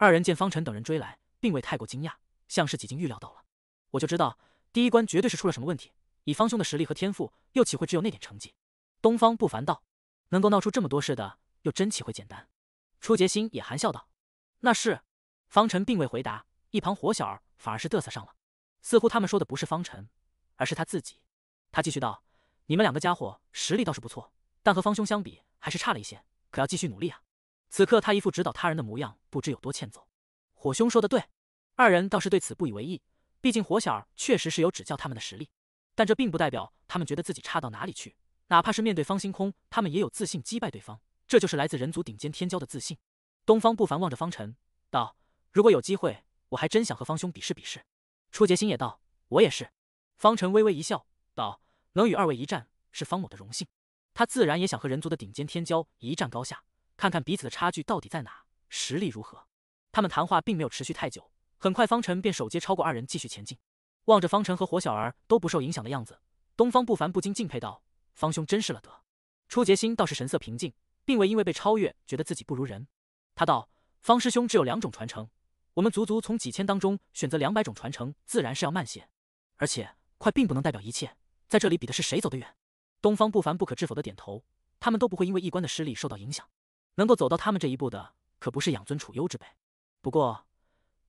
二人见方辰等人追来，并未太过惊讶，像是已经预料到了。我就知道第一关绝对是出了什么问题，以方兄的实力和天赋，又岂会只有那点成绩？东方不凡道：“能够闹出这么多事的，又真岂会简单？”初杰心也含笑道：“那是。”方辰并未回答，一旁火小儿反而是嘚瑟上了，似乎他们说的不是方辰，而是他自己。他继续道：“你们两个家伙实力倒是不错，但和方兄相比还是差了一些，可要继续努力啊！”此刻他一副指导他人的模样，不知有多欠揍。火兄说的对，二人倒是对此不以为意，毕竟火小确实是有指教他们的实力，但这并不代表他们觉得自己差到哪里去。哪怕是面对方星空，他们也有自信击败对方，这就是来自人族顶尖天骄的自信。东方不凡望着方辰，道：“如果有机会，我还真想和方兄比试比试。”初杰星也道：“我也是。”方辰微微一笑，道：“能与二位一战，是方某的荣幸。”他自然也想和人族的顶尖天骄一战高下。看看彼此的差距到底在哪，实力如何？他们谈话并没有持续太久，很快方辰便首接超过二人，继续前进。望着方辰和火小儿都不受影响的样子，东方不凡不禁敬佩道：“方兄真是了得。”初杰心倒是神色平静，并未因为被超越觉得自己不如人。他道：“方师兄只有两种传承，我们足足从几千当中选择两百种传承，自然是要慢些。而且快并不能代表一切，在这里比的是谁走得远。”东方不凡不可置否的点头，他们都不会因为一关的失利受到影响。能够走到他们这一步的，可不是养尊处优之辈。不过，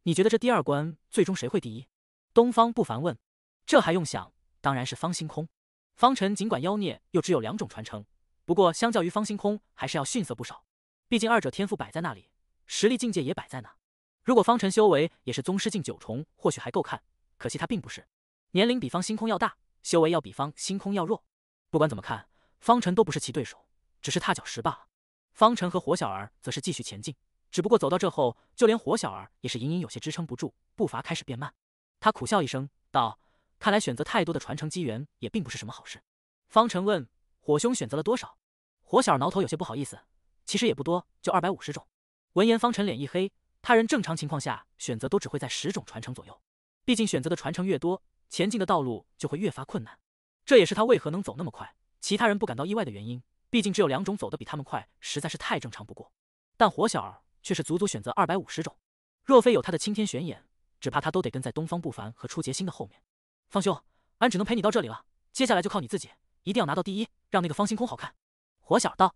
你觉得这第二关最终谁会第一？东方不凡问。这还用想，当然是方星空。方尘尽管妖孽，又只有两种传承，不过相较于方星空，还是要逊色不少。毕竟二者天赋摆在那里，实力境界也摆在那。如果方辰修为也是宗师境九重，或许还够看。可惜他并不是，年龄比方星空要大，修为要比方星空要弱。不管怎么看，方辰都不是其对手，只是踏脚石罢了。方辰和火小儿则是继续前进，只不过走到这后，就连火小儿也是隐隐有些支撑不住，步伐开始变慢。他苦笑一声道：“看来选择太多的传承机缘也并不是什么好事。”方辰问：“火兄选择了多少？”火小儿挠头，有些不好意思：“其实也不多，就二百五十种。”闻言方辰脸一黑，他人正常情况下选择都只会在十种传承左右，毕竟选择的传承越多，前进的道路就会越发困难。这也是他为何能走那么快，其他人不感到意外的原因。毕竟只有两种走得比他们快，实在是太正常不过。但火小儿却是足足选择二百五十种，若非有他的青天玄眼，只怕他都得跟在东方不凡和初节星的后面。方兄，俺只能陪你到这里了，接下来就靠你自己，一定要拿到第一，让那个方星空好看。火小儿道，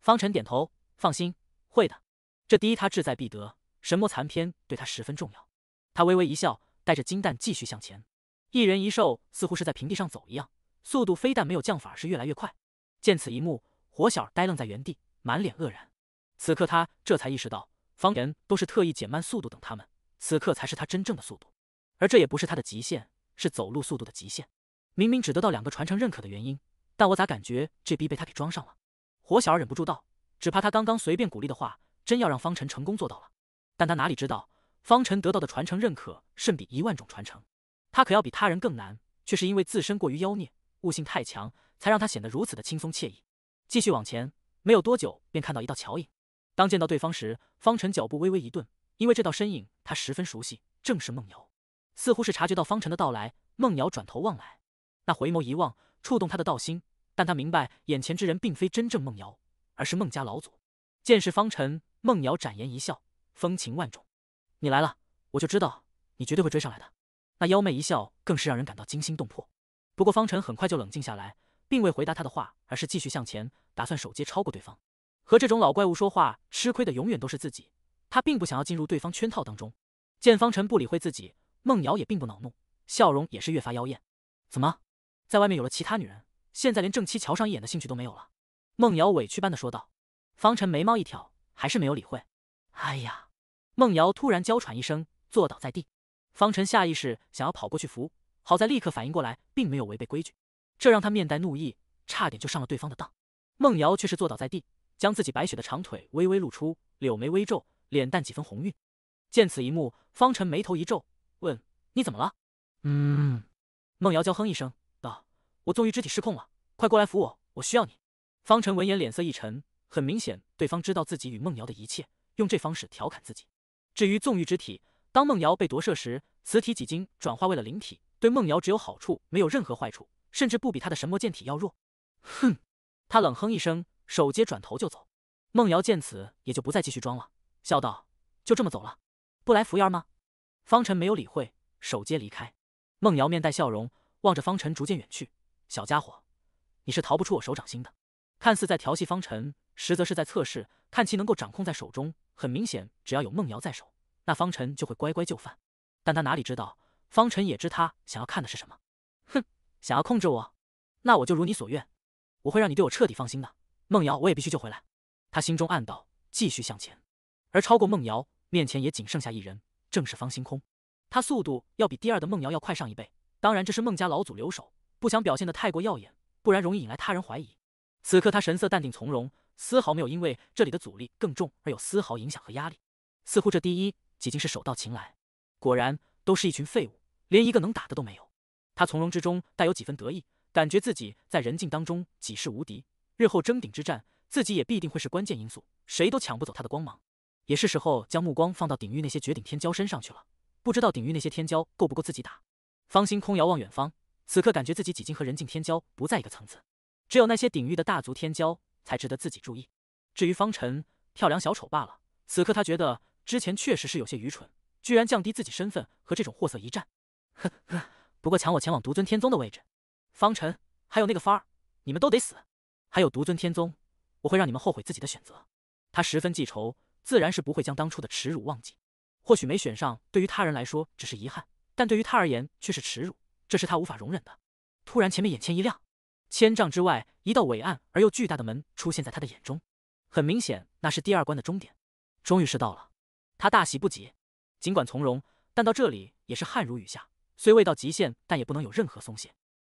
方辰点头，放心，会的。这第一他志在必得，神魔残篇对他十分重要。他微微一笑，带着金蛋继续向前。一人一兽似乎是在平地上走一样，速度非但没有降，反是越来越快。见此一幕。火小呆愣在原地，满脸愕然。此刻他这才意识到，方辰都是特意减慢速度等他们，此刻才是他真正的速度，而这也不是他的极限，是走路速度的极限。明明只得到两个传承认可的原因，但我咋感觉这逼被他给装上了？火小忍不住道：“只怕他刚刚随便鼓励的话，真要让方辰成功做到了。”但他哪里知道，方辰得到的传承认可，甚比一万种传承。他可要比他人更难，却是因为自身过于妖孽，悟性太强，才让他显得如此的轻松惬意。继续往前，没有多久便看到一道桥影。当见到对方时，方辰脚步微微一顿，因为这道身影他十分熟悉，正是孟瑶。似乎是察觉到方辰的到来，孟瑶转头望来，那回眸一望触动他的道心。但他明白眼前之人并非真正孟瑶，而是孟家老祖。见是方辰，孟瑶展颜一笑，风情万种：“你来了，我就知道你绝对会追上来的。”那妖媚一笑更是让人感到惊心动魄。不过方辰很快就冷静下来，并未回答他的话，而是继续向前。打算首接超过对方，和这种老怪物说话吃亏的永远都是自己。他并不想要进入对方圈套当中。见方辰不理会自己，孟瑶也并不恼怒，笑容也是越发妖艳。怎么，在外面有了其他女人，现在连正妻瞧上一眼的兴趣都没有了？孟瑶委屈般的说道。方辰眉毛一挑，还是没有理会。哎呀！孟瑶突然娇喘一声，坐倒在地。方辰下意识想要跑过去扶，好在立刻反应过来，并没有违背规矩，这让他面带怒意，差点就上了对方的当。孟瑶却是坐倒在地，将自己白雪的长腿微微露出，柳眉微皱，脸蛋几分红晕。见此一幕，方辰眉头一皱，问：“你怎么了？”“嗯。”孟瑶娇哼一声道：“我纵欲肢体失控了，快过来扶我，我需要你。”方辰闻言脸色一沉，很明显对方知道自己与孟瑶的一切，用这方式调侃自己。至于纵欲之体，当孟瑶被夺舍时，此体几经转化为了灵体，对孟瑶只有好处，没有任何坏处，甚至不比他的神魔剑体要弱。哼。他冷哼一声，手接转头就走。孟瑶见此，也就不再继续装了，笑道：“就这么走了，不来扶烟吗？”方辰没有理会，手接离开。孟瑶面带笑容，望着方辰逐渐远去。小家伙，你是逃不出我手掌心的。看似在调戏方辰，实则是在测试，看其能够掌控在手中。很明显，只要有孟瑶在手，那方辰就会乖乖就范。但他哪里知道，方辰也知他想要看的是什么。哼，想要控制我，那我就如你所愿。我会让你对我彻底放心的，梦瑶，我也必须救回来。他心中暗道，继续向前。而超过梦瑶，面前也仅剩下一人，正是方星空。他速度要比第二的梦瑶要快上一倍，当然这是孟家老祖留守，不想表现得太过耀眼，不然容易引来他人怀疑。此刻他神色淡定从容，丝毫没有因为这里的阻力更重而有丝毫影响和压力，似乎这第一已经是手到擒来。果然，都是一群废物，连一个能打的都没有。他从容之中带有几分得意。感觉自己在人境当中几世无敌，日后争顶之战，自己也必定会是关键因素，谁都抢不走他的光芒。也是时候将目光放到鼎域那些绝顶天骄身上去了。不知道鼎域那些天骄够不够自己打。方星空遥望远方，此刻感觉自己几近和人境天骄不在一个层次，只有那些鼎域的大族天骄才值得自己注意。至于方辰，跳梁小丑罢了。此刻他觉得之前确实是有些愚蠢，居然降低自己身份和这种货色一战。呵呵，不过抢我前往独尊天宗的位置。方辰，还有那个方儿，你们都得死。还有独尊天宗，我会让你们后悔自己的选择。他十分记仇，自然是不会将当初的耻辱忘记。或许没选上，对于他人来说只是遗憾，但对于他而言却是耻辱，这是他无法容忍的。突然，前面眼前一亮，千丈之外，一道伟岸而又巨大的门出现在他的眼中。很明显，那是第二关的终点。终于是到了，他大喜不己，尽管从容，但到这里也是汗如雨下。虽未到极限，但也不能有任何松懈。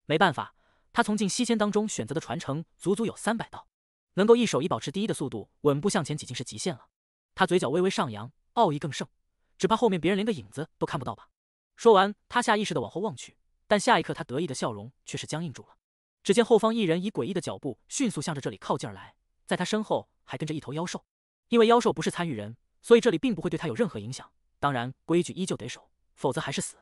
没办法，他从近七千当中选择的传承足足有三百道，能够一手以保持第一的速度稳步向前，已经是极限了。他嘴角微微上扬，傲意更盛，只怕后面别人连个影子都看不到吧。说完，他下意识的往后望去，但下一刻，他得意的笑容却是僵硬住了。只见后方一人以诡异的脚步迅速向着这里靠近而来，在他身后还跟着一头妖兽。因为妖兽不是参与人，所以这里并不会对他有任何影响。当然，规矩依旧得守，否则还是死。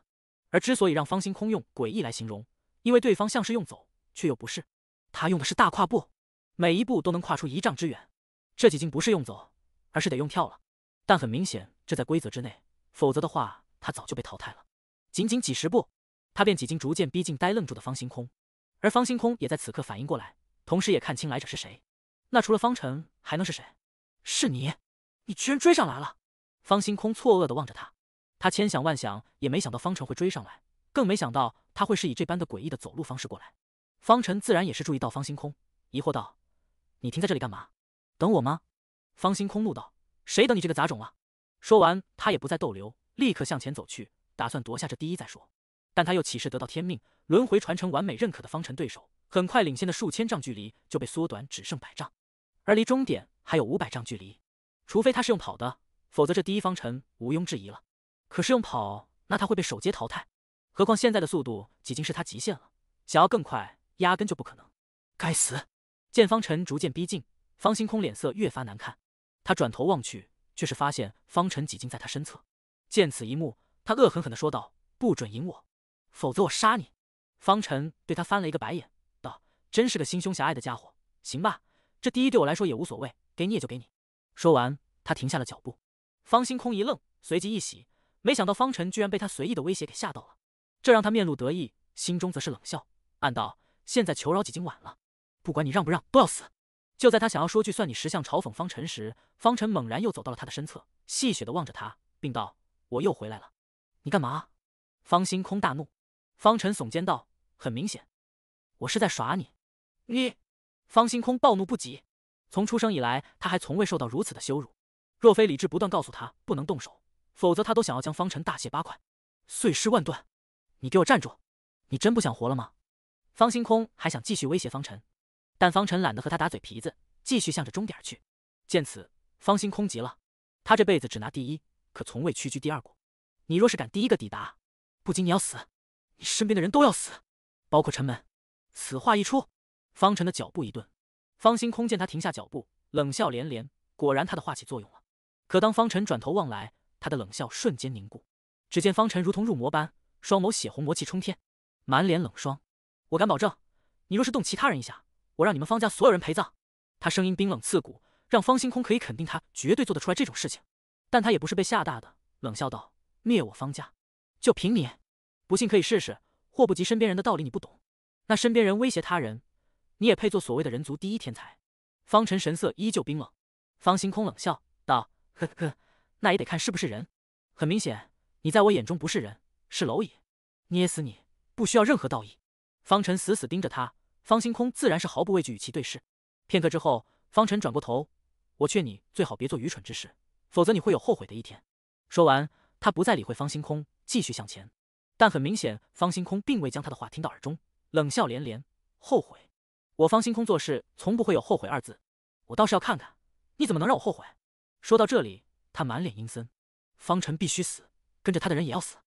而之所以让方星空用诡异来形容，因为对方像是用走，却又不是，他用的是大跨步，每一步都能跨出一丈之远，这几经不是用走，而是得用跳了。但很明显，这在规则之内，否则的话，他早就被淘汰了。仅仅几十步，他便几经逐渐逼近呆愣住的方星空，而方星空也在此刻反应过来，同时也看清来者是谁。那除了方辰还能是谁？是你！你居然追上来了！方星空错愕的望着他，他千想万想也没想到方辰会追上来，更没想到。他会是以这般的诡异的走路方式过来，方辰自然也是注意到方星空，疑惑道：“你停在这里干嘛？等我吗？”方星空怒道：“谁等你这个杂种了？”说完，他也不再逗留，立刻向前走去，打算夺下这第一再说。但他又岂是得到天命轮回传承完美认可的方辰对手？很快领先的数千丈距离就被缩短，只剩百丈，而离终点还有五百丈距离。除非他是用跑的，否则这第一方辰毋庸置疑了。可是用跑，那他会被首阶淘汰。何况现在的速度已经是他极限了，想要更快，压根就不可能。该死！见方辰逐渐逼近，方星空脸色越发难看。他转头望去，却是发现方辰已经在他身侧。见此一幕，他恶狠狠地说道：“不准赢我，否则我杀你！”方辰对他翻了一个白眼，道：“真是个心胸狭隘的家伙。行吧，这第一对我来说也无所谓，给你也就给你。”说完，他停下了脚步。方星空一愣，随即一喜，没想到方辰居然被他随意的威胁给吓到了。这让他面露得意，心中则是冷笑，暗道：现在求饶已经晚了，不管你让不让，都要死。就在他想要说句“算你识相”嘲讽方辰时，方辰猛然又走到了他的身侧，戏谑的望着他，并道：“我又回来了，你干嘛？”方星空大怒，方辰耸肩道：“很明显，我是在耍你。”你方星空暴怒不己，从出生以来，他还从未受到如此的羞辱，若非理智不断告诉他不能动手，否则他都想要将方辰大卸八块，碎尸万段。你给我站住！你真不想活了吗？方星空还想继续威胁方辰，但方辰懒得和他打嘴皮子，继续向着终点去。见此，方星空急了，他这辈子只拿第一，可从未屈居第二过。你若是敢第一个抵达，不仅你要死，你身边的人都要死，包括陈门。此话一出，方辰的脚步一顿。方星空见他停下脚步，冷笑连连。果然，他的话起作用了。可当方辰转头望来，他的冷笑瞬间凝固。只见方辰如同入魔般。双眸血红，魔气冲天，满脸冷霜。我敢保证，你若是动其他人一下，我让你们方家所有人陪葬。他声音冰冷刺骨，让方星空可以肯定，他绝对做得出来这种事情。但他也不是被吓大的，冷笑道：“灭我方家，就凭你？不信可以试试。祸不及身边人的道理你不懂？那身边人威胁他人，你也配做所谓的人族第一天才？”方辰神色依旧冰冷。方星空冷笑道：“呵呵，那也得看是不是人。很明显，你在我眼中不是人。”是蝼蚁，捏死你不需要任何道义。方辰死死盯着他，方星空自然是毫不畏惧与其对视。片刻之后，方辰转过头，我劝你最好别做愚蠢之事，否则你会有后悔的一天。说完，他不再理会方星空，继续向前。但很明显，方星空并未将他的话听到耳中，冷笑连连。后悔？我方星空做事从不会有后悔二字，我倒是要看看你怎么能让我后悔。说到这里，他满脸阴森。方辰必须死，跟着他的人也要死。